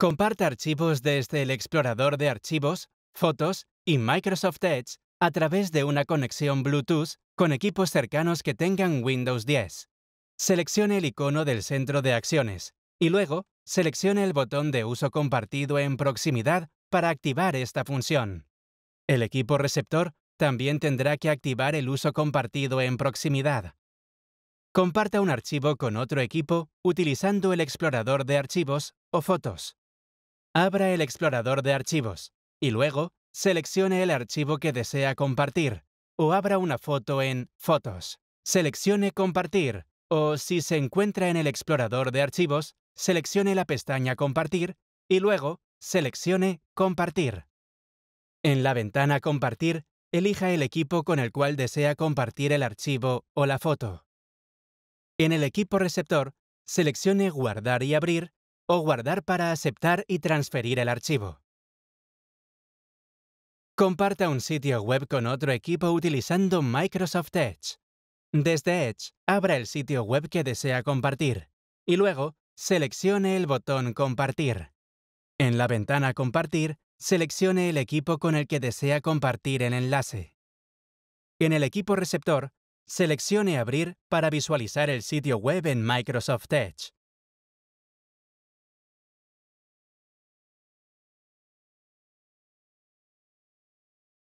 Comparta archivos desde este el explorador de archivos, fotos y Microsoft Edge a través de una conexión Bluetooth con equipos cercanos que tengan Windows 10. Seleccione el icono del centro de acciones y luego seleccione el botón de uso compartido en proximidad para activar esta función. El equipo receptor también tendrá que activar el uso compartido en proximidad. Comparta un archivo con otro equipo utilizando el explorador de archivos o fotos. Abra el explorador de archivos y luego seleccione el archivo que desea compartir o abra una foto en Fotos. Seleccione Compartir o si se encuentra en el explorador de archivos, seleccione la pestaña Compartir y luego seleccione Compartir. En la ventana Compartir, elija el equipo con el cual desea compartir el archivo o la foto. En el equipo receptor, seleccione Guardar y abrir o guardar para aceptar y transferir el archivo. Comparta un sitio web con otro equipo utilizando Microsoft Edge. Desde Edge, abra el sitio web que desea compartir y luego seleccione el botón Compartir. En la ventana Compartir, seleccione el equipo con el que desea compartir el enlace. En el equipo receptor, seleccione Abrir para visualizar el sitio web en Microsoft Edge.